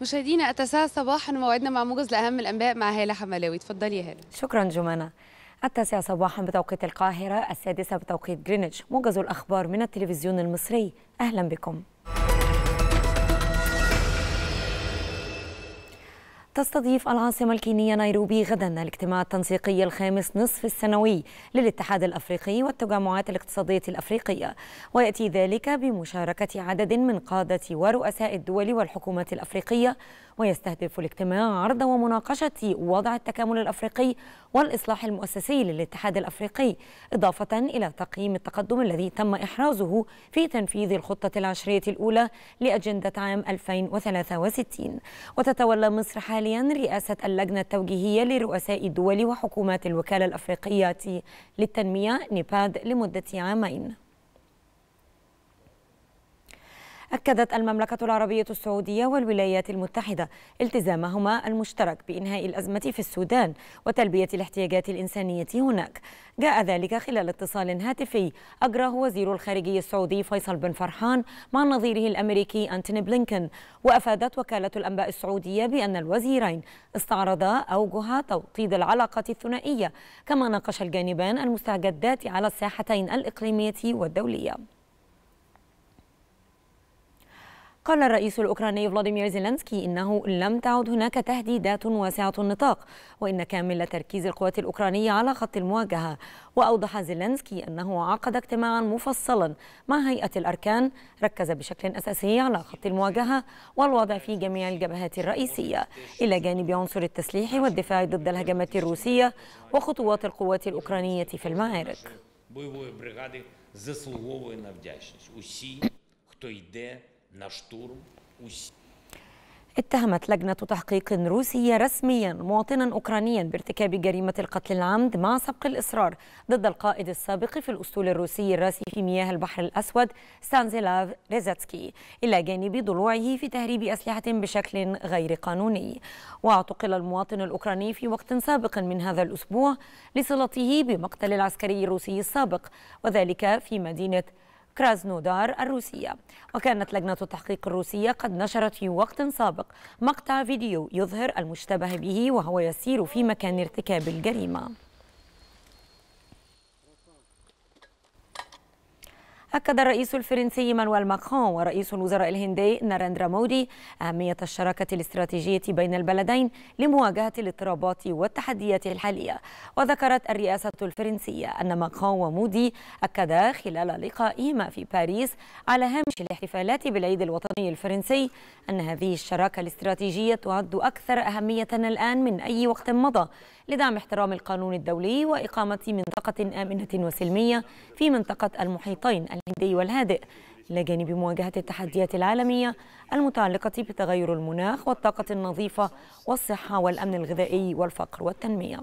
مشاهدينا التاسعة صباحا موعدنا مع موجز لأهم الأنباء مع هالة حملاوي اتفضلي يا هالة شكرا جمانة التاسعة صباحا بتوقيت القاهرة السادسة بتوقيت جرينتش موجز الأخبار من التلفزيون المصري أهلا بكم تستضيف العاصمة الكينية نيروبي غدا الاجتماع التنسيقي الخامس نصف السنوي للاتحاد الأفريقي والتجمعات الاقتصادية الأفريقية ويأتي ذلك بمشاركة عدد من قادة ورؤساء الدول والحكومات الأفريقية ويستهدف الاجتماع عرض ومناقشة وضع التكامل الأفريقي والإصلاح المؤسسي للاتحاد الأفريقي إضافة إلى تقييم التقدم الذي تم إحرازه في تنفيذ الخطة العشرية الأولى لأجندة عام 2063 وتتولى مصر حاليا حاليا رئاسة اللجنة التوجيهية لرؤساء الدول وحكومات الوكالة الأفريقية للتنمية نيباد لمدة عامين أكدت المملكة العربية السعودية والولايات المتحدة التزامهما المشترك بإنهاء الأزمة في السودان وتلبية الاحتياجات الإنسانية هناك جاء ذلك خلال اتصال هاتفي أجراه وزير الخارجية السعودي فيصل بن فرحان مع نظيره الأمريكي أنتوني بلينكن وأفادت وكالة الأنباء السعودية بأن الوزيرين استعرضا أوجه توطيد العلاقة الثنائية كما ناقش الجانبان المستجدات على الساحتين الإقليمية والدولية قال الرئيس الأوكراني فلاديمير زيلنسكي إنه لم تعد هناك تهديدات واسعة النطاق وإن كامل تركيز القوات الأوكرانية على خط المواجهة وأوضح زيلنسكي أنه عقد اجتماعا مفصلا مع هيئة الأركان ركز بشكل أساسي على خط المواجهة والوضع في جميع الجبهات الرئيسية إلى جانب عنصر التسليح والدفاع ضد الهجمات الروسية وخطوات القوات الأوكرانية في المعارك. اتهمت لجنة تحقيق روسية رسميا مواطنا أوكرانيا بارتكاب جريمة القتل العمد مع سبق الإصرار ضد القائد السابق في الأسطول الروسي الراسي في مياه البحر الأسود سانزيلاف ريزاتسكي إلى جانب ضلوعه في تهريب أسلحة بشكل غير قانوني واعتقل المواطن الأوكراني في وقت سابق من هذا الأسبوع لصلته بمقتل العسكري الروسي السابق وذلك في مدينة كرازنودار الروسية وكانت لجنة التحقيق الروسية قد نشرت في وقت سابق مقطع فيديو يظهر المشتبه به وهو يسير في مكان ارتكاب الجريمة أكد الرئيس الفرنسي مانويل ماكرون ورئيس الوزراء الهندي ناراندرا مودي أهمية الشراكة الاستراتيجية بين البلدين لمواجهة الاضطرابات والتحديات الحالية وذكرت الرئاسة الفرنسية أن ماكرون ومودي أكدا خلال لقائهما في باريس على هامش الاحتفالات بالعيد الوطني الفرنسي أن هذه الشراكة الاستراتيجية تعد أكثر أهمية الآن من أي وقت مضى لدعم احترام القانون الدولي وإقامة منطقة آمنة وسلمية في منطقة المحيطين الهندي والهادئ إلى جانب مواجهة التحديات العالمية المتعلقة بتغير المناخ والطاقة النظيفة والصحة والأمن الغذائي والفقر والتنمية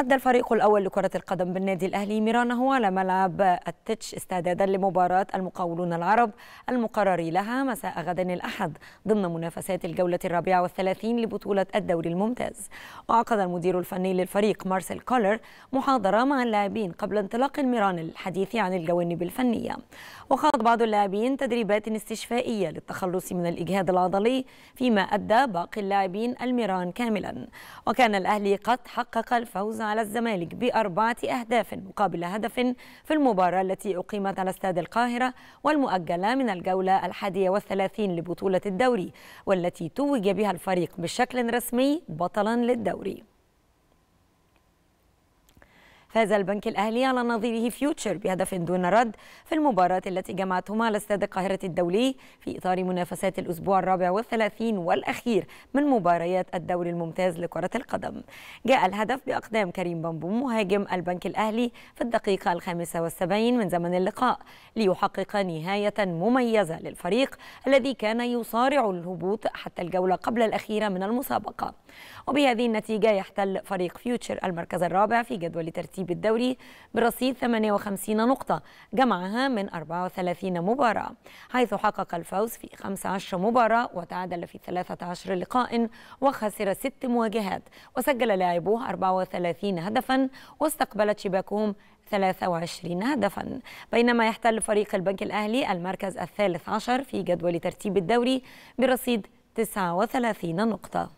أدى الفريق الأول لكرة القدم بالنادي الأهلي ميرانه على ملعب التتش استعدادا لمباراة المقاولون العرب المقرر لها مساء غد الأحد ضمن منافسات الجولة الرابعة والثلاثين لبطولة الدوري الممتاز وعقد المدير الفني للفريق مارسيل كولر محاضرة مع اللاعبين قبل انطلاق الميران الحديث عن الجوانب الفنية وخاض بعض اللاعبين تدريبات استشفائية للتخلص من الإجهاد العضلي فيما أدى باقي اللاعبين الميران كاملا وكان الأهلي قد حقق الفوز على الزمالك بأربعة أهداف مقابل هدف في المباراة التي أقيمت على استاد القاهرة والمؤجلة من الجولة الحادية والثلاثين لبطولة الدوري والتي توج بها الفريق بشكل رسمي بطلا للدوري فاز البنك الأهلي على نظيره فيوتشر بهدف دون رد في المباراة التي جمعتهما على استاد القاهرة الدولي في إطار منافسات الأسبوع الرابع والثلاثين والأخير من مباريات الدوري الممتاز لكرة القدم جاء الهدف بأقدام كريم بامبوم مهاجم البنك الأهلي في الدقيقة الخامسة والسبعين من زمن اللقاء ليحقق نهاية مميزة للفريق الذي كان يصارع الهبوط حتى الجولة قبل الأخيرة من المسابقة وبهذه النتيجة يحتل فريق فيوتشر المركز الرابع في جدول ترتيب ترتيب الدوري برصيد 58 نقطة جمعها من 34 مباراة حيث حقق الفوز في 15 مباراة وتعادل في 13 لقاء وخسر 6 مواجهات وسجل لاعبوه 34 هدفا واستقبلت شباكهم 23 هدفا بينما يحتل فريق البنك الأهلي المركز الثالث عشر في جدول ترتيب الدوري برصيد 39 نقطة